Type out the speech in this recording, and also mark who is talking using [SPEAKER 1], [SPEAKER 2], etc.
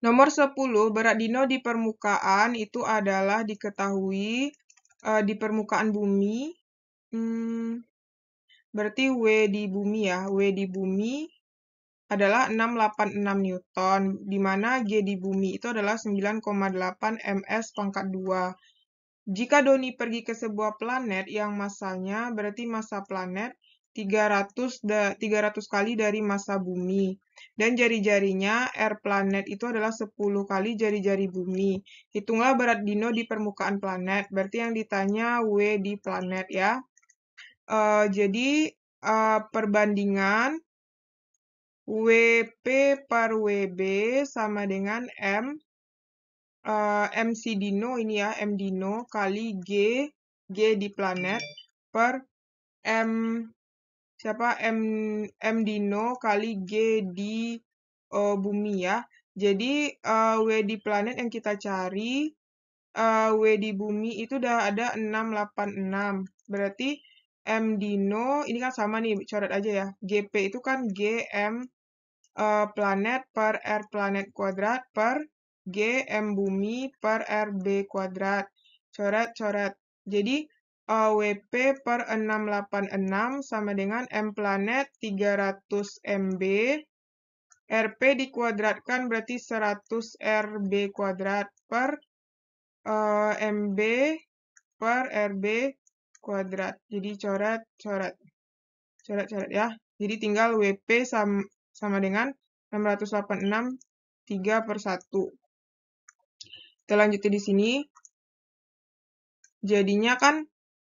[SPEAKER 1] Nomor 10, berat dino di permukaan itu adalah diketahui uh, di permukaan bumi. Hmm, berarti W di bumi ya. W di bumi adalah 686 Newton, di mana G di bumi itu adalah 9,8 ms pangkat 2. Jika Doni pergi ke sebuah planet yang masanya berarti masa planet 300 300 kali dari masa bumi dan jari-jarinya R planet itu adalah 10 kali jari-jari bumi. Hitunglah berat dino di permukaan planet. Berarti yang ditanya W di planet ya. Uh, jadi uh, perbandingan WP per WB sama dengan M uh, eh, MC Dino ini ya, M Dino kali G G di planet per M siapa M M Dino kali G di uh, bumi ya. Jadi uh, W di planet yang kita cari uh, W di bumi itu udah ada 686. Berarti M Dino ini kan sama nih coret aja ya. GP itu kan GM uh, eh, planet per R planet kuadrat per G M bumi per r b kuadrat. Coret-coret. Jadi AWP per 686 sama dengan M planet 300 MB. RP dikuadratkan berarti 100 RB kuadrat per uh, eh, MB per RB kuadrat. Jadi coret, coret. Coret, coret ya. Jadi tinggal WP sama, sama dengan 686 3 per 1. Kita lanjutin di sini. Jadinya kan